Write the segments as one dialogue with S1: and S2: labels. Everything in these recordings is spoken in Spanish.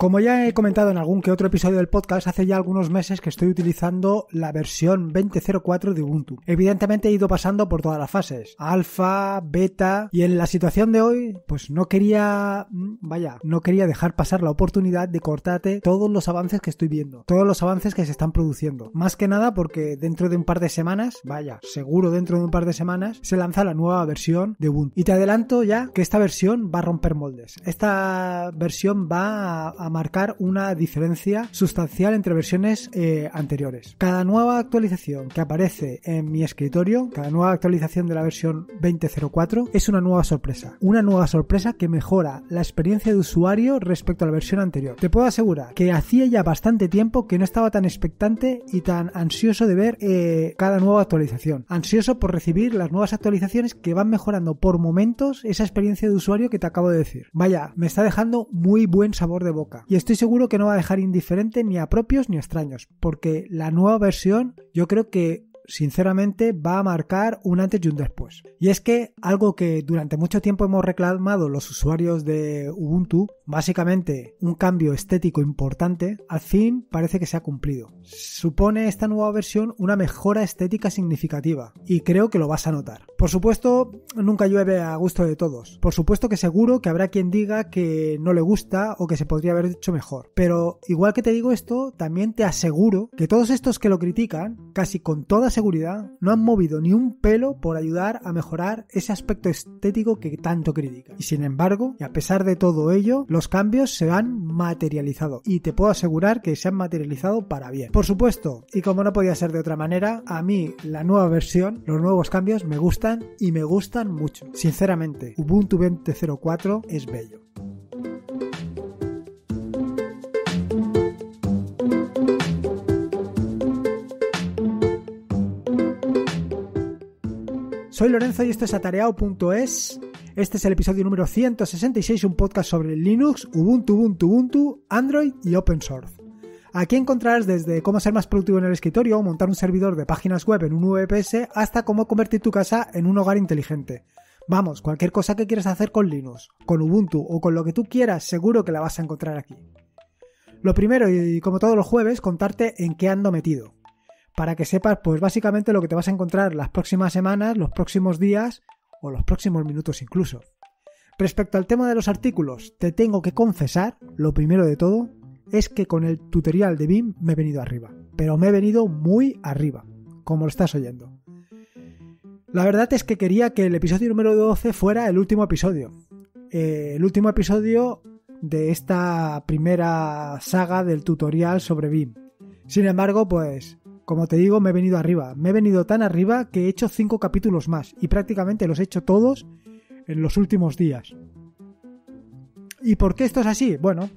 S1: Como ya he comentado en algún que otro episodio del podcast, hace ya algunos meses que estoy utilizando la versión 20.04 de Ubuntu. Evidentemente he ido pasando por todas las fases, alfa, beta, y en la situación de hoy, pues no quería, mm, vaya, no quería dejar pasar la oportunidad de cortarte todos los avances que estoy viendo, todos los avances que se están produciendo. Más que nada porque dentro de un par de semanas, vaya, seguro dentro de un par de semanas, se lanza la nueva versión de Ubuntu. Y te adelanto ya que esta versión va a romper moldes. Esta versión va a marcar una diferencia sustancial entre versiones eh, anteriores. Cada nueva actualización que aparece en mi escritorio, cada nueva actualización de la versión 2004, es una nueva sorpresa. Una nueva sorpresa que mejora la experiencia de usuario respecto a la versión anterior. Te puedo asegurar que hacía ya bastante tiempo que no estaba tan expectante y tan ansioso de ver eh, cada nueva actualización. Ansioso por recibir las nuevas actualizaciones que van mejorando por momentos esa experiencia de usuario que te acabo de decir. Vaya, me está dejando muy buen sabor de boca. Y estoy seguro que no va a dejar indiferente ni a propios ni a extraños, porque la nueva versión yo creo que sinceramente va a marcar un antes y un después. Y es que algo que durante mucho tiempo hemos reclamado los usuarios de Ubuntu, básicamente un cambio estético importante, al fin parece que se ha cumplido. Supone esta nueva versión una mejora estética significativa y creo que lo vas a notar. Por supuesto, nunca llueve a gusto de todos. Por supuesto que seguro que habrá quien diga que no le gusta o que se podría haber hecho mejor. Pero igual que te digo esto, también te aseguro que todos estos que lo critican, casi con todas seguridad no han movido ni un pelo por ayudar a mejorar ese aspecto estético que tanto critica. Y sin embargo, y a pesar de todo ello, los cambios se han materializado. Y te puedo asegurar que se han materializado para bien. Por supuesto, y como no podía ser de otra manera, a mí la nueva versión, los nuevos cambios me gustan y me gustan mucho. Sinceramente, Ubuntu 20.04 es bello. Soy Lorenzo y esto es atareado.es. Este es el episodio número 166, un podcast sobre Linux, Ubuntu, Ubuntu, Ubuntu, Android y Open Source. Aquí encontrarás desde cómo ser más productivo en el escritorio, o montar un servidor de páginas web en un VPS, hasta cómo convertir tu casa en un hogar inteligente. Vamos, cualquier cosa que quieras hacer con Linux, con Ubuntu o con lo que tú quieras, seguro que la vas a encontrar aquí. Lo primero, y como todos los jueves, contarte en qué ando metido para que sepas, pues básicamente lo que te vas a encontrar las próximas semanas, los próximos días o los próximos minutos incluso. Respecto al tema de los artículos, te tengo que confesar, lo primero de todo, es que con el tutorial de BIM me he venido arriba, pero me he venido muy arriba, como lo estás oyendo. La verdad es que quería que el episodio número 12 fuera el último episodio. Eh, el último episodio de esta primera saga del tutorial sobre BIM. Sin embargo, pues como te digo, me he venido arriba. Me he venido tan arriba que he hecho cinco capítulos más y prácticamente los he hecho todos en los últimos días. ¿Y por qué esto es así? Bueno,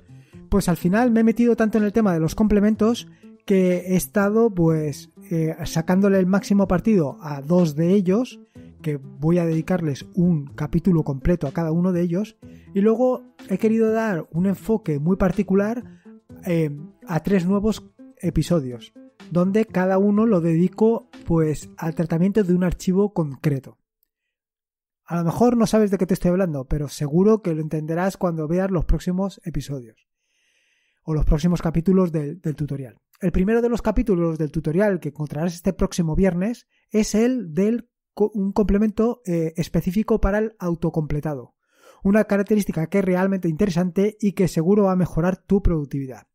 S1: pues al final me he metido tanto en el tema de los complementos que he estado pues eh, sacándole el máximo partido a dos de ellos, que voy a dedicarles un capítulo completo a cada uno de ellos, y luego he querido dar un enfoque muy particular eh, a tres nuevos episodios donde cada uno lo dedico pues al tratamiento de un archivo concreto. A lo mejor no sabes de qué te estoy hablando, pero seguro que lo entenderás cuando veas los próximos episodios o los próximos capítulos del, tutorial. El primero de los capítulos del tutorial que encontrarás este próximo viernes es el del un complemento eh, específico para el autocompletado, una característica que es realmente interesante y que seguro va a mejorar tu productividad.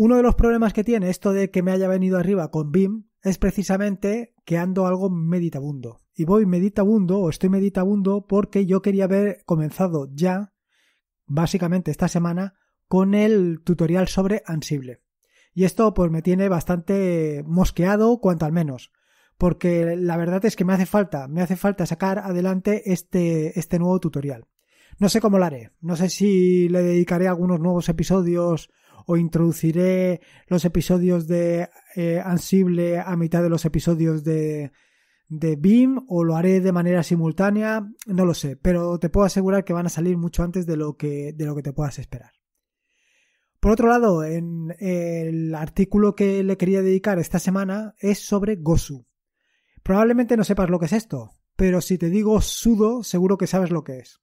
S1: Uno de los problemas que tiene esto de que me haya venido arriba con BIM es precisamente que ando algo meditabundo. Y voy meditabundo o estoy meditabundo porque yo quería haber comenzado ya, básicamente esta semana, con el tutorial sobre Ansible. Y esto pues me tiene bastante mosqueado, cuanto al menos. Porque la verdad es que me hace falta, me hace falta sacar adelante este, este nuevo tutorial. No sé cómo lo haré. No sé si le dedicaré algunos nuevos episodios o introduciré los episodios de eh, Ansible a mitad de los episodios de, de BIM o lo haré de manera simultánea, no lo sé, pero te puedo asegurar que van a salir mucho antes de lo que, de lo que te puedas esperar. Por otro lado, en el artículo que le quería dedicar esta semana es sobre Gosu. Probablemente no sepas lo que es esto, pero si te digo sudo, seguro que sabes lo que es.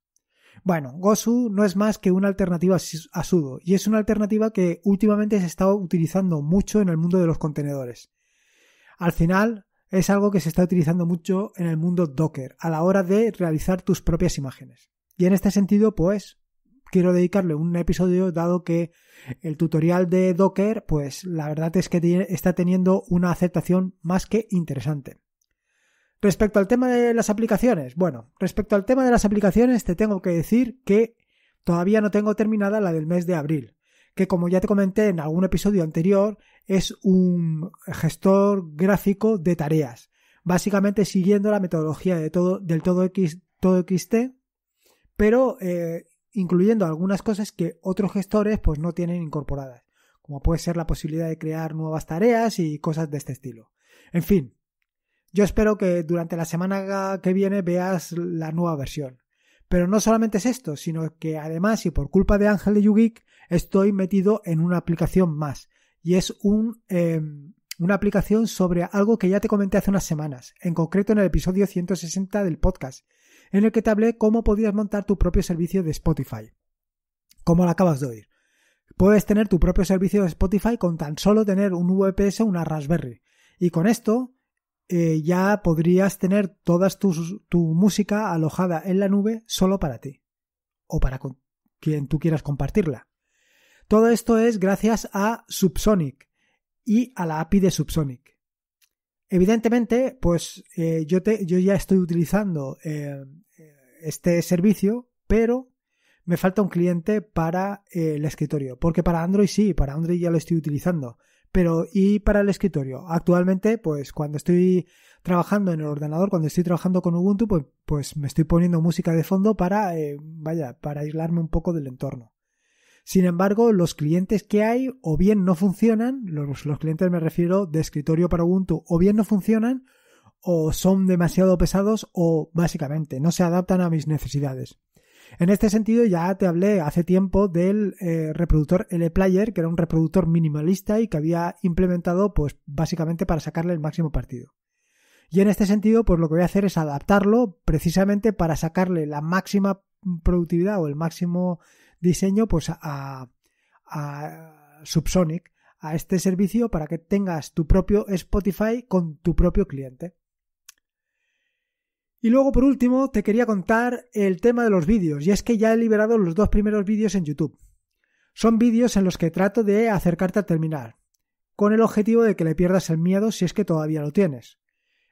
S1: Bueno, Gosu no es más que una alternativa a sudo y es una alternativa que últimamente se está utilizando mucho en el mundo de los contenedores. Al final, es algo que se está utilizando mucho en el mundo Docker a la hora de realizar tus propias imágenes. Y en este sentido, pues, quiero dedicarle un episodio dado que el tutorial de Docker, pues, la verdad es que está teniendo una aceptación más que interesante. Respecto al tema de las aplicaciones, bueno, respecto al tema de las aplicaciones te tengo que decir que todavía no tengo terminada la del mes de abril, que como ya te comenté en algún episodio anterior, es un gestor gráfico de tareas, básicamente siguiendo la metodología de todo, del todo, X, todo XT, pero eh, incluyendo algunas cosas que otros gestores pues no tienen incorporadas, como puede ser la posibilidad de crear nuevas tareas y cosas de este estilo. En fin, yo espero que durante la semana que viene veas la nueva versión. Pero no solamente es esto, sino que además y por culpa de Ángel de YouGeek estoy metido en una aplicación más. Y es em, una aplicación sobre algo que ya te comenté hace unas semanas, en concreto en el episodio 160 del podcast, en el que te hablé cómo podías montar tu propio servicio de Spotify. Como lo acabas de oír. Puedes tener tu propio servicio de Spotify con tan solo tener un VPS o una Raspberry. Y con esto eh, ya podrías tener toda tu, música alojada en la nube solo para ti o para quien tú quieras compartirla. Todo esto es gracias a Subsonic y a la API de Subsonic. Evidentemente, pues eh, yo, yo, ya estoy utilizando eh, este servicio, pero me falta un cliente para el escritorio, porque para Android sí, para Android ya lo estoy utilizando, pero, ¿y para el escritorio? Actualmente, pues cuando estoy trabajando en el ordenador, cuando estoy trabajando con Ubuntu, pues, pues me estoy poniendo música de fondo para, eh, vaya, para aislarme un poco del entorno. Sin embargo, los clientes que hay o bien no funcionan, los, clientes me refiero de escritorio para Ubuntu, o bien no funcionan, o son demasiado pesados, o básicamente no se adaptan a mis necesidades. En este sentido ya te hablé hace tiempo del eh, reproductor reproductor player que era un reproductor minimalista y que había implementado pues básicamente para sacarle el máximo partido. Y en este sentido pues lo que voy a hacer es adaptarlo precisamente para sacarle la máxima productividad o el máximo diseño pues a Subsonic, a este servicio para que tengas tu propio Spotify con tu propio cliente. Y luego, por último, te quería contar el tema de los vídeos, y es que ya he liberado los dos primeros vídeos en YouTube. Son vídeos en los que trato de acercarte al terminal, con el objetivo de que le pierdas el miedo si es que todavía lo tienes.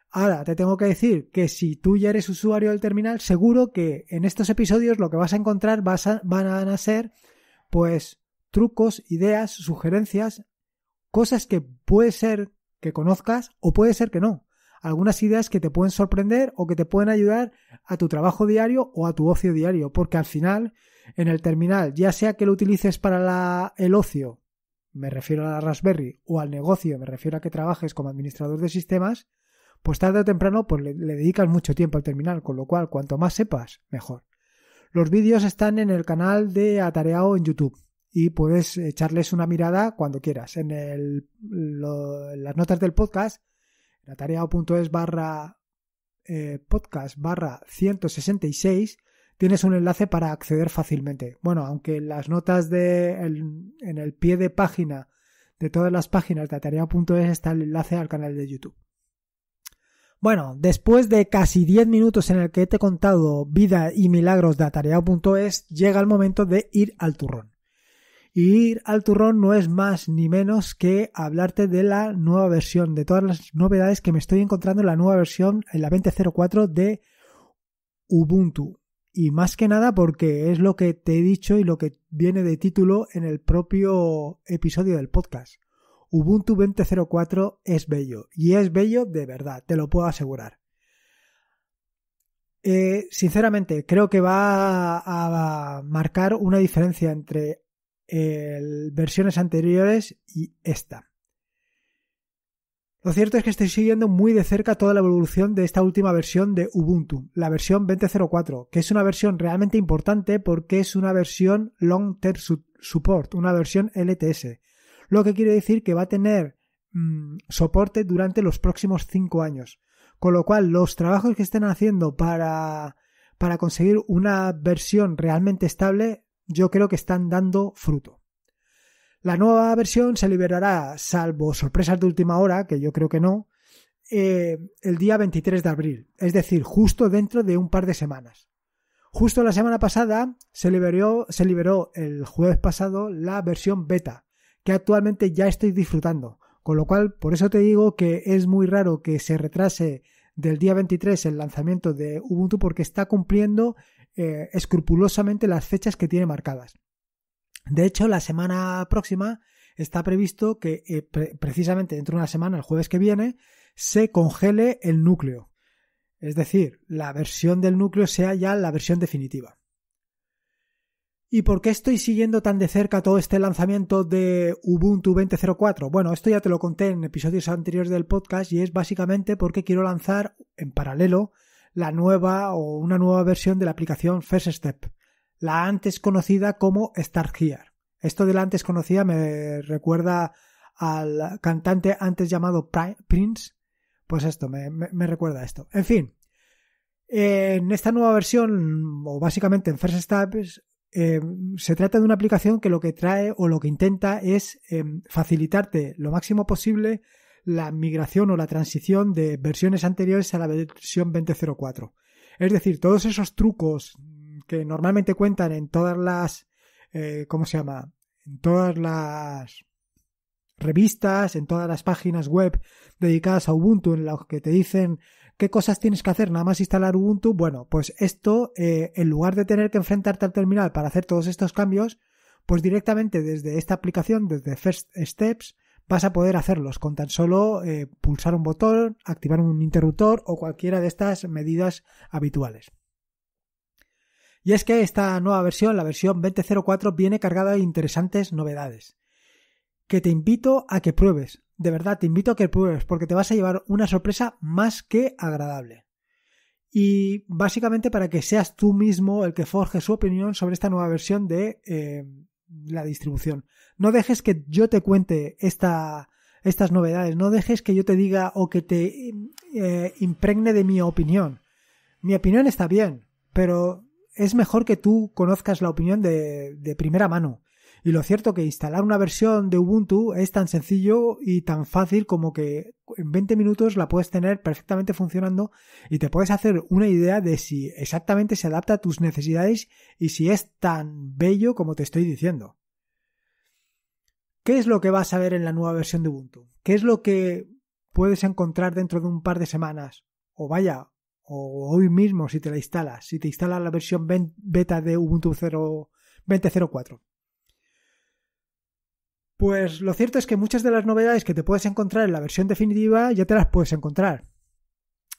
S1: Ahora, te tengo que decir que si tú ya eres usuario del terminal, seguro que en estos episodios lo que vas a encontrar van a ser, pues, trucos, ideas, sugerencias, cosas que puede ser que conozcas o puede ser que no algunas ideas que te pueden sorprender o que te pueden ayudar a tu trabajo diario o a tu ocio diario, porque al final en el terminal, ya sea que lo utilices para el ocio, me refiero a la Raspberry, o al negocio, me refiero a que trabajes como administrador de sistemas, pues tarde o temprano pues le, dedicas mucho tiempo al terminal, con lo cual cuanto más sepas, mejor. Los vídeos están en el canal de Atareado en YouTube y puedes echarles una mirada cuando quieras. en las notas del podcast atareado.es barra eh, podcast barra 166 tienes un enlace para acceder fácilmente. Bueno, aunque las notas de en el pie de página de todas las páginas de atareado.es está el enlace al canal de YouTube. Bueno, después de casi 10 minutos en el que te he contado vida y milagros de atareado.es, llega el momento de ir al turrón. Y ir al turrón no es más ni menos que hablarte de la nueva versión, de todas las novedades que me estoy encontrando en la nueva versión, en eh, la 20.04 de Ubuntu. Y más que nada porque es lo que te he dicho y lo que viene de título en el propio episodio del podcast. Ubuntu 20.04 es bello. Y es bello de verdad, te lo puedo asegurar. Eh, sinceramente, creo que va a marcar una diferencia entre versiones anteriores y esta. Lo cierto es que estoy siguiendo muy de cerca toda la evolución de esta última versión de Ubuntu, la versión 20.04, que es una versión realmente importante porque es una versión Long Term Support, una versión LTS, lo que quiere decir que va a tener mm, soporte durante los próximos 5 años. Con lo cual, los trabajos que estén haciendo para, para conseguir una versión realmente estable yo creo que están dando fruto. La nueva versión se liberará, salvo sorpresas de última hora, que yo creo que no, eh, el día 23 de abril, es decir, justo dentro de un par de semanas. Justo la semana pasada se liberó, se liberó el jueves pasado la versión beta, que actualmente ya estoy disfrutando, con lo cual por eso te digo que es muy raro que se retrase del día 23 el lanzamiento de Ubuntu porque está cumpliendo eh, escrupulosamente las fechas que tiene marcadas. De hecho, la semana próxima está previsto que eh, precisamente dentro de una semana, el jueves que viene, se congele el núcleo. Es decir, la versión del núcleo sea ya la versión definitiva. ¿Y por qué estoy siguiendo tan de cerca todo este lanzamiento de Ubuntu 20.04? Bueno, esto ya te lo conté en episodios anteriores del podcast y es básicamente porque quiero lanzar en paralelo la nueva o una nueva versión de la aplicación First Step, la antes conocida como Start Here. Esto de la antes conocida me recuerda al cantante antes llamado Prince. Pues esto, me, recuerda a esto. En fin, en esta nueva versión, o básicamente en First Steps, eh, se trata de una aplicación que lo que trae o lo que intenta es em, facilitarte lo máximo posible la migración o la transición de versiones anteriores a la versión 20.04. Es decir, todos esos trucos que normalmente cuentan en todas las, eh, ¿cómo se llama? En todas las revistas, en todas las páginas web dedicadas a Ubuntu, en las que te dicen qué cosas tienes que hacer, nada más instalar Ubuntu. Bueno, pues esto, eh, en lugar de tener que enfrentarte al terminal para hacer todos estos cambios, pues directamente desde esta aplicación, desde First Steps, vas a poder hacerlos con tan solo eh, pulsar un botón, activar un interruptor o cualquiera de estas medidas habituales. Y es que esta nueva versión, la versión 20.04, viene cargada de interesantes novedades que te invito a que pruebes. De verdad, te invito a que pruebes porque te vas a llevar una sorpresa más que agradable. Y básicamente para que seas tú mismo el que forje su opinión sobre esta nueva versión de, eh, la distribución. No dejes que yo te cuente esta, estas novedades, no dejes que yo te diga o que te eh, impregne de mi opinión. Mi opinión está bien, pero es mejor que tú conozcas la opinión de, de primera mano y lo cierto que instalar una versión de Ubuntu es tan sencillo y tan fácil como que en 20 minutos la puedes tener perfectamente funcionando y te puedes hacer una idea de si exactamente se adapta a tus necesidades y si es tan bello como te estoy diciendo. ¿Qué es lo que vas a ver en la nueva versión de Ubuntu? ¿Qué es lo que puedes encontrar dentro de un par de semanas? O vaya, o hoy mismo si te la instalas, si te instala la versión beta de Ubuntu 20.04. Pues lo cierto es que muchas de las novedades que te puedes encontrar en la versión definitiva ya te las puedes encontrar.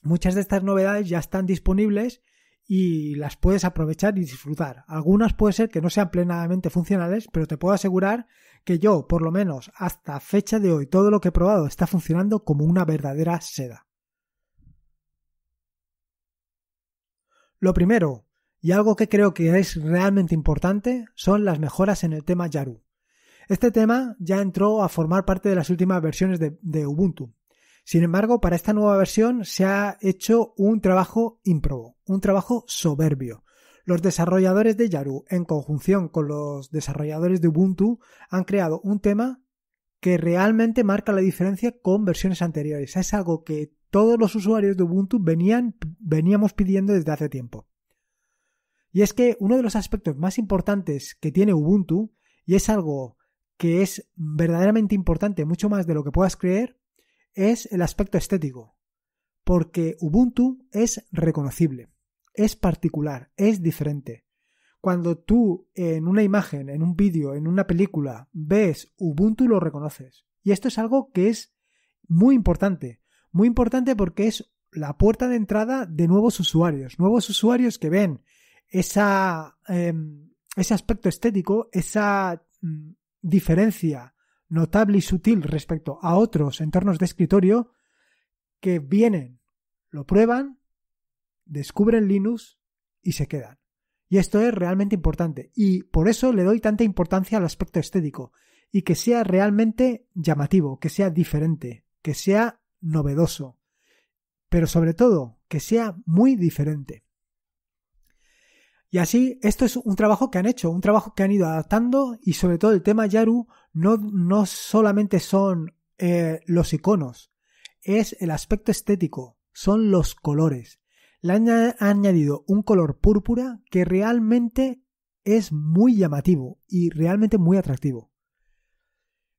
S1: Muchas de estas novedades ya están disponibles y las puedes aprovechar y disfrutar. Algunas puede ser que no sean plenamente funcionales, pero te puedo asegurar que yo, por lo menos hasta fecha de hoy, todo lo que he probado está funcionando como una verdadera seda. Lo primero, y algo que creo que es realmente importante, son las mejoras en el tema Yaru. Este tema ya entró a formar parte de las últimas versiones de, Ubuntu. Sin embargo, para esta nueva versión se ha hecho un trabajo improbo, un trabajo soberbio. Los desarrolladores de Yaru, en conjunción con los desarrolladores de Ubuntu, han creado un tema que realmente marca la diferencia con versiones anteriores. Es algo que todos los usuarios de Ubuntu venían, veníamos pidiendo desde hace tiempo. Y es que uno de los aspectos más importantes que tiene Ubuntu, y es algo que es verdaderamente importante, mucho más de lo que puedas creer, es el aspecto estético, porque Ubuntu es reconocible, es particular, es diferente. Cuando tú en una imagen, en un vídeo, en una película ves Ubuntu lo reconoces. Y esto es algo que es muy importante, muy importante porque es la puerta de entrada de nuevos usuarios, nuevos usuarios que ven esa, em, ese aspecto estético, esa mm, diferencia notable y sutil respecto a otros entornos de escritorio que vienen, lo prueban, descubren Linux y se quedan. Y esto es realmente importante y por eso le doy tanta importancia al aspecto estético y que sea realmente llamativo, que sea diferente, que sea novedoso, pero sobre todo que sea muy diferente. Y así, esto es un trabajo que han hecho, un trabajo que han ido adaptando y sobre todo el tema Yaru no, solamente son eh, los iconos, es el aspecto estético, son los colores. Le han añadido un color púrpura que realmente es muy llamativo y realmente muy atractivo.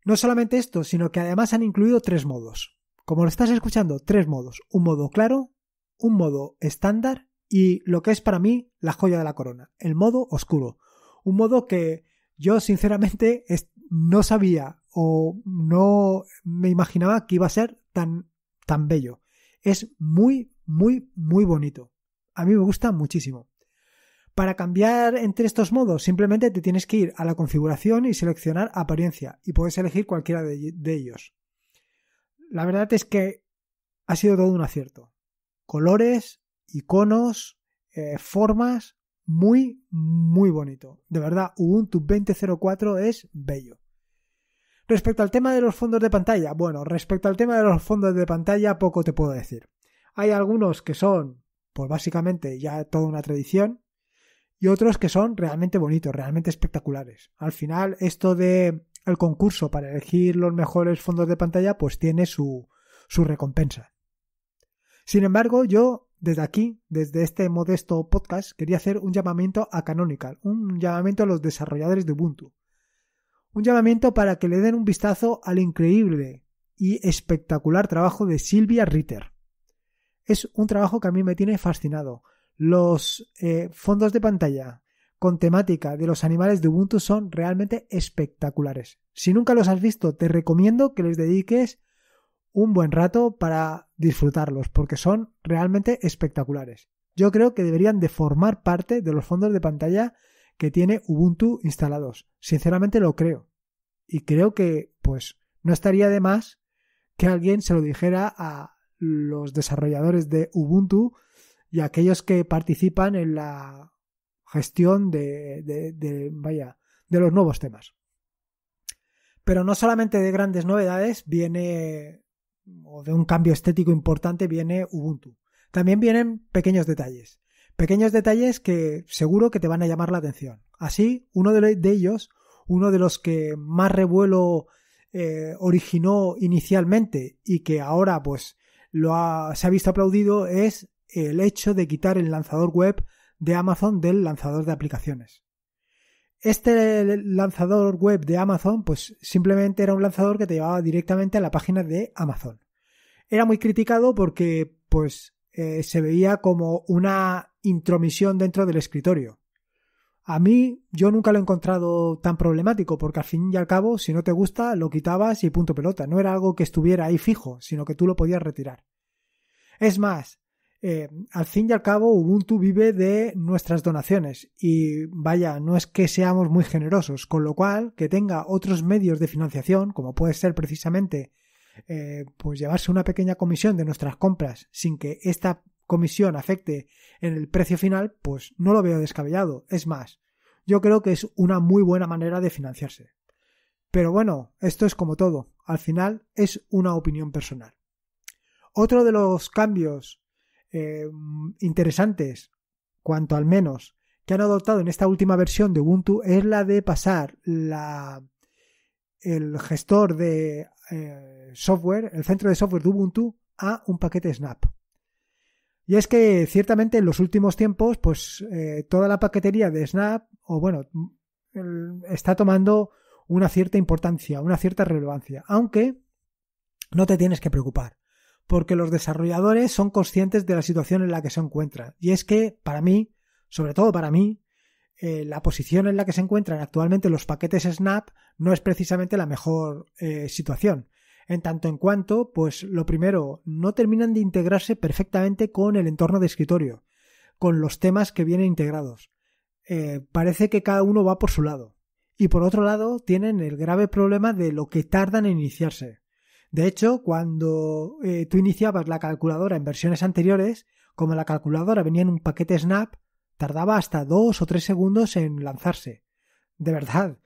S1: No solamente esto, sino que además han incluido tres modos. Como lo estás escuchando, tres modos. Un modo claro, un modo estándar y lo que es para mí la joya de la corona, el modo oscuro. Un modo que yo sinceramente no sabía o no me imaginaba que iba a ser tan, tan bello. Es muy, muy, muy bonito. A mí me gusta muchísimo. Para cambiar entre estos modos, simplemente te tienes que ir a la configuración y seleccionar apariencia y puedes elegir cualquiera de ellos. La verdad es que ha sido todo un acierto. Colores, iconos, eh, formas, muy, muy bonito. De verdad, Ubuntu 20.04 es bello. Respecto al tema de los fondos de pantalla, bueno, respecto al tema de los fondos de pantalla poco te puedo decir. Hay algunos que son, pues básicamente ya toda una tradición, y otros que son realmente bonitos, realmente espectaculares. Al final, esto de el concurso para elegir los mejores fondos de pantalla, pues tiene su, su recompensa. Sin embargo, yo desde aquí, desde este modesto podcast, quería hacer un llamamiento a Canonical, un llamamiento a los desarrolladores de Ubuntu. Un llamamiento para que le den un vistazo al increíble y espectacular trabajo de Silvia Ritter. Es un trabajo que a mí me tiene fascinado. Los eh, fondos de pantalla con temática de los animales de Ubuntu son realmente espectaculares. Si nunca los has visto, te recomiendo que les dediques un buen rato para disfrutarlos, porque son realmente espectaculares. Yo creo que deberían de formar parte de los fondos de pantalla que tiene Ubuntu instalados. Sinceramente lo creo. Y creo que, pues, no estaría de más que alguien se lo dijera a los desarrolladores de Ubuntu y a aquellos que participan en la gestión de, de los nuevos temas. Pero no solamente de grandes novedades viene o de un cambio estético importante viene Ubuntu. También vienen pequeños detalles. Pequeños detalles que seguro que te van a llamar la atención. Así, uno de ellos, uno de los que más revuelo eh, originó inicialmente y que ahora pues se ha visto aplaudido es el hecho de quitar el lanzador web de Amazon del lanzador de aplicaciones. Este lanzador web de Amazon, pues simplemente era un lanzador que te llevaba directamente a la página de Amazon. Era muy criticado porque, pues, eh, se veía como una intromisión dentro del escritorio. A mí, yo nunca lo he encontrado tan problemático, porque al fin y al cabo, si no te gusta, lo quitabas y punto pelota. No era algo que estuviera ahí fijo, sino que tú lo podías retirar. Es más, eh, al fin y al cabo, Ubuntu vive de nuestras donaciones y vaya, no es que seamos muy generosos, con lo cual que tenga otros medios de financiación, como puede ser precisamente eh, pues llevarse una pequeña comisión de nuestras compras sin que esta comisión afecte en el precio final, pues no lo veo descabellado. Es más, yo creo que es una muy buena manera de financiarse. Pero bueno, esto es como todo, al final es una opinión personal. Otro de los cambios eh, interesantes, cuanto al menos, que han adoptado en esta última versión de Ubuntu es la de pasar la, el gestor de eh, software, el centro de software de Ubuntu, a un paquete Snap. Y es que ciertamente en los últimos tiempos, pues eh, toda la paquetería de Snap, o bueno, está tomando una cierta importancia, una cierta relevancia, aunque no te tienes que preocupar porque los desarrolladores son conscientes de la situación en la que se encuentran. Y es que, para mí, sobre todo para mí, eh, la posición en la que se encuentran actualmente los paquetes Snap no es precisamente la mejor eh, situación. En tanto en cuanto, pues lo primero, no terminan de integrarse perfectamente con el entorno de escritorio, con los temas que vienen integrados. Eh, parece que cada uno va por su lado. Y por otro lado, tienen el grave problema de lo que tardan en iniciarse. De hecho, cuando eh, tú iniciabas la calculadora en versiones anteriores, como la calculadora venía en un paquete Snap, tardaba hasta dos o tres segundos en lanzarse. De verdad,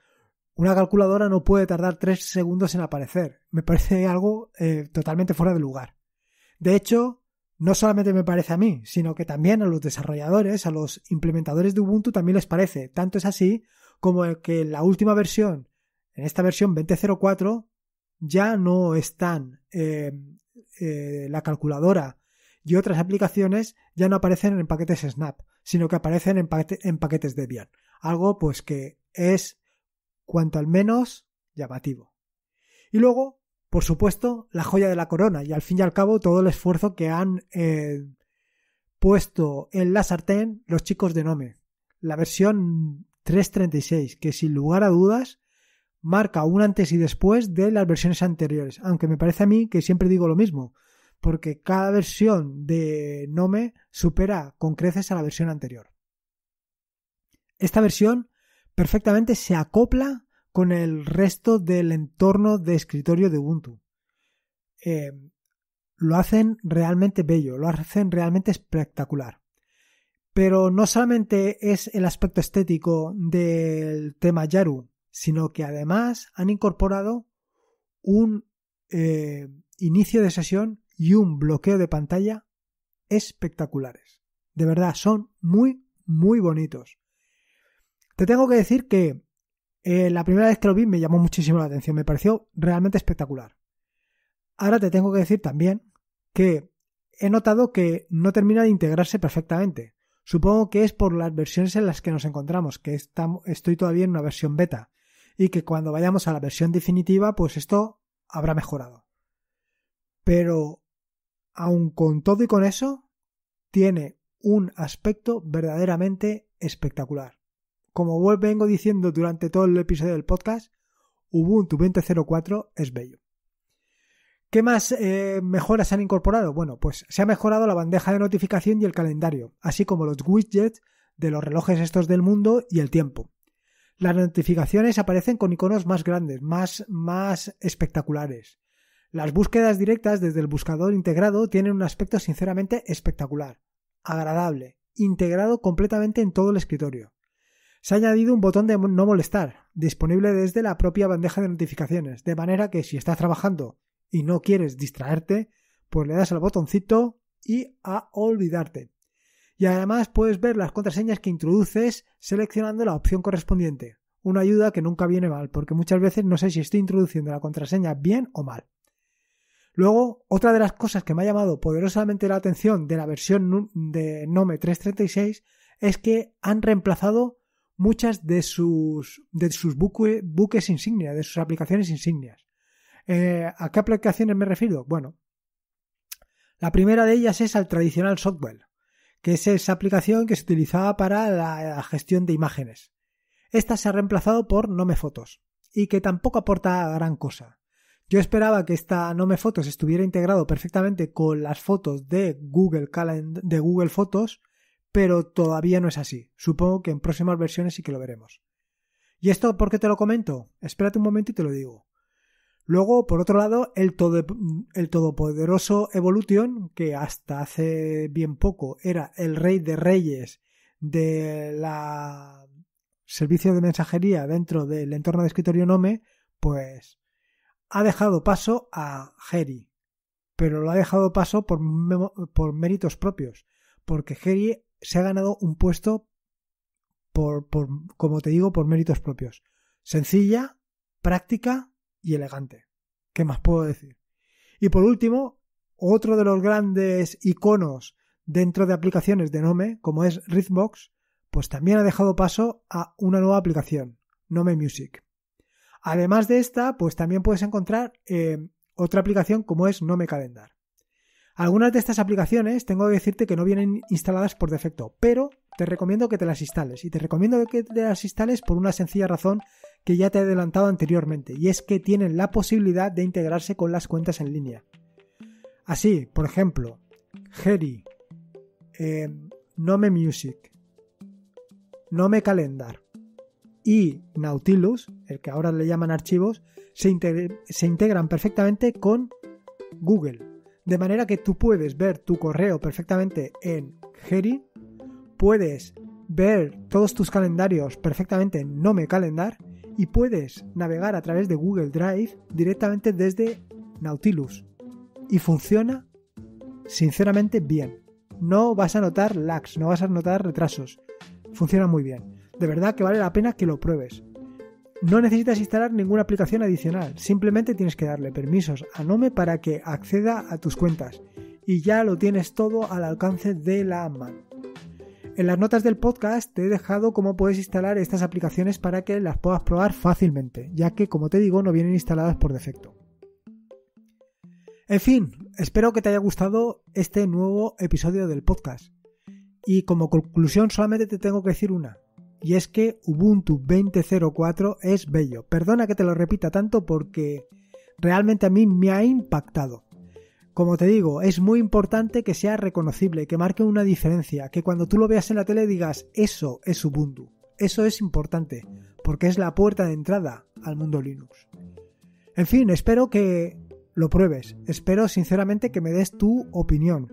S1: una calculadora no puede tardar tres segundos en aparecer. Me parece algo eh, totalmente fuera de lugar. De hecho, no solamente me parece a mí, sino que también a los desarrolladores, a los implementadores de Ubuntu también les parece. Tanto es así como que la última versión, en esta versión 20.04, ya no están em, eh, la calculadora y otras aplicaciones ya no aparecen en paquetes Snap, sino que aparecen en, paquetes Debian. Algo pues que es cuanto al menos llamativo. Y luego, por supuesto, la joya de la corona y al fin y al cabo todo el esfuerzo que han eh, puesto en la sartén los chicos de Nome. La versión 3.36, que sin lugar a dudas marca un antes y después de las versiones anteriores, aunque me parece a mí que siempre digo lo mismo, porque cada versión de Nome supera con creces a la versión anterior. Esta versión perfectamente se acopla con el resto del entorno de escritorio de Ubuntu. Eh, lo hacen realmente bello, lo hacen realmente espectacular. Pero no solamente es el aspecto estético del tema Yaru, sino que además han incorporado un eh, inicio de sesión y un bloqueo de pantalla espectaculares. De verdad, son muy, muy bonitos. Te tengo que decir que eh, la primera vez que lo vi me llamó muchísimo la atención, me pareció realmente espectacular. Ahora te tengo que decir también que he notado que no termina de integrarse perfectamente. Supongo que es por las versiones en las que nos encontramos, que estoy todavía en una versión beta y que cuando vayamos a la versión definitiva, pues esto habrá mejorado. Pero, aun con todo y con eso, tiene un aspecto verdaderamente espectacular. Como vengo diciendo durante todo el episodio del podcast, Ubuntu 20.04 es bello. ¿Qué más eh, mejoras han incorporado? Bueno, pues se ha mejorado la bandeja de notificación y el calendario, así como los widgets de los relojes estos del mundo y el tiempo. Las notificaciones aparecen con iconos más grandes, más, más espectaculares. Las búsquedas directas desde el buscador integrado tienen un aspecto sinceramente espectacular, agradable, integrado completamente en todo el escritorio. Se ha añadido un botón de no molestar, disponible desde la propia bandeja de notificaciones, de manera que si estás trabajando y no quieres distraerte, pues le das al botoncito y a olvidarte y además puedes ver las contraseñas que introduces seleccionando la opción correspondiente. Una ayuda que nunca viene mal, porque muchas veces no sé si estoy introduciendo la contraseña bien o mal. Luego, otra de las cosas que me ha llamado poderosamente la atención de la versión de Nome 336 es que han reemplazado muchas de sus, de sus buques insignia, de sus aplicaciones insignias. Eh, ¿A qué aplicaciones me refiero? Bueno, la primera de ellas es al tradicional software que es esa aplicación que se utilizaba para la gestión de imágenes. Esta se ha reemplazado por Nome Fotos y que tampoco aporta gran cosa. Yo esperaba que esta Nome Fotos estuviera integrado perfectamente con las fotos de Google Calendar, de Google Fotos, pero todavía no es así. Supongo que en próximas versiones sí que lo veremos. ¿Y esto por qué te lo comento? Espérate un momento y te lo digo. Luego, por otro lado, el, todopoderoso Evolution, que hasta hace bien poco era el rey de reyes de la servicio de mensajería dentro del entorno de escritorio Nome, pues ha dejado paso a Geri, pero lo ha dejado paso por, por méritos propios, porque Geri se ha ganado un puesto por, por, como te digo, por méritos propios. Sencilla, práctica y elegante. ¿Qué más puedo decir? Y por último, otro de los grandes iconos dentro de aplicaciones de Nome, como es Rhythmbox, pues también ha dejado paso a una nueva aplicación, Nome Music. Además de esta, pues también puedes encontrar eh, otra aplicación como es Nome Calendar. Algunas de estas aplicaciones tengo que decirte que no vienen instaladas por defecto, pero te recomiendo que te las instales y te recomiendo que te las instales por una sencilla razón que ya te he adelantado anteriormente, y es que tienen la posibilidad de integrarse con las cuentas en línea. Así, por ejemplo, Geri, eh, Nome Music, Nome Calendar y Nautilus, el que ahora le llaman archivos, se, se integran perfectamente con Google. De manera que tú puedes ver tu correo perfectamente en Geri, puedes ver todos tus calendarios perfectamente en Nome Calendar y puedes navegar a través de Google Drive directamente desde Nautilus. Y funciona sinceramente bien. No vas a notar lags, no vas a notar retrasos. Funciona muy bien. De verdad que vale la pena que lo pruebes. No necesitas instalar ninguna aplicación adicional, simplemente tienes que darle permisos a Nome para que acceda a tus cuentas y ya lo tienes todo al alcance de la mano. En las notas del podcast te he dejado cómo puedes instalar estas aplicaciones para que las puedas probar fácilmente, ya que como te digo no vienen instaladas por defecto. En fin, espero que te haya gustado este nuevo episodio del podcast. Y como conclusión solamente te tengo que decir una, y es que Ubuntu 20.04 es bello. Perdona que te lo repita tanto porque realmente a mí me ha impactado. Como te digo, es muy importante que sea reconocible, que marque una diferencia, que cuando tú lo veas en la tele digas, eso es Ubuntu. Eso es importante, porque es la puerta de entrada al mundo Linux. En fin, espero que lo pruebes. Espero sinceramente que me des tu opinión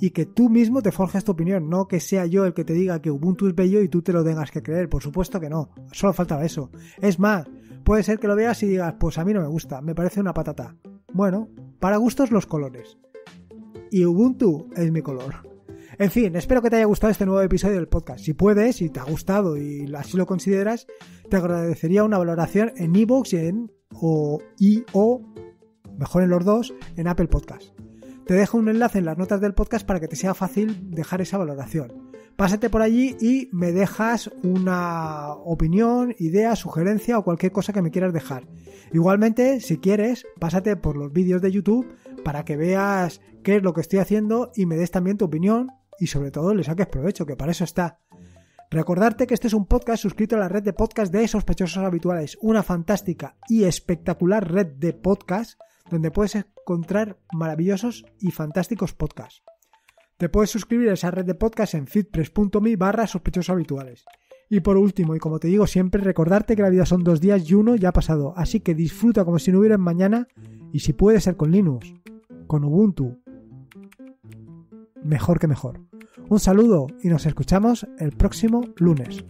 S1: y que tú mismo te forjes tu opinión, no que sea yo el que te diga que Ubuntu es bello y tú te lo tengas que creer, por supuesto que no, solo faltaba eso. Es más, puede ser que lo veas y digas, pues a mí no me gusta, me parece una patata. Bueno, para gustos los colores. Y Ubuntu es mi color. En fin, espero que te haya gustado este nuevo episodio del podcast. Si puedes, y te ha gustado y así lo consideras, te agradecería una valoración en iVoox y en o, o, mejor en los dos, en Apple Podcast. Te dejo un enlace en las notas del podcast para que te sea fácil dejar esa valoración pásate por allí y me dejas una opinión, idea, sugerencia o cualquier cosa que me quieras dejar. Igualmente, si quieres, pásate por los vídeos de YouTube para que veas qué es lo que estoy haciendo y me des también tu opinión y sobre todo le saques provecho, que para eso está. Recordarte que este es un podcast suscrito a la red de podcast de sospechosos habituales, una fantástica y espectacular red de podcasts donde puedes encontrar maravillosos y fantásticos podcasts. Te puedes suscribir a esa red de podcast en fitpress.me barra sospechosos habituales. Y por último, y como te digo siempre, recordarte que la vida son dos días y uno ya ha pasado, así que disfruta como si no hubiera mañana y si puede ser con Linux, con Ubuntu, mejor que mejor. Un saludo y nos escuchamos el próximo lunes.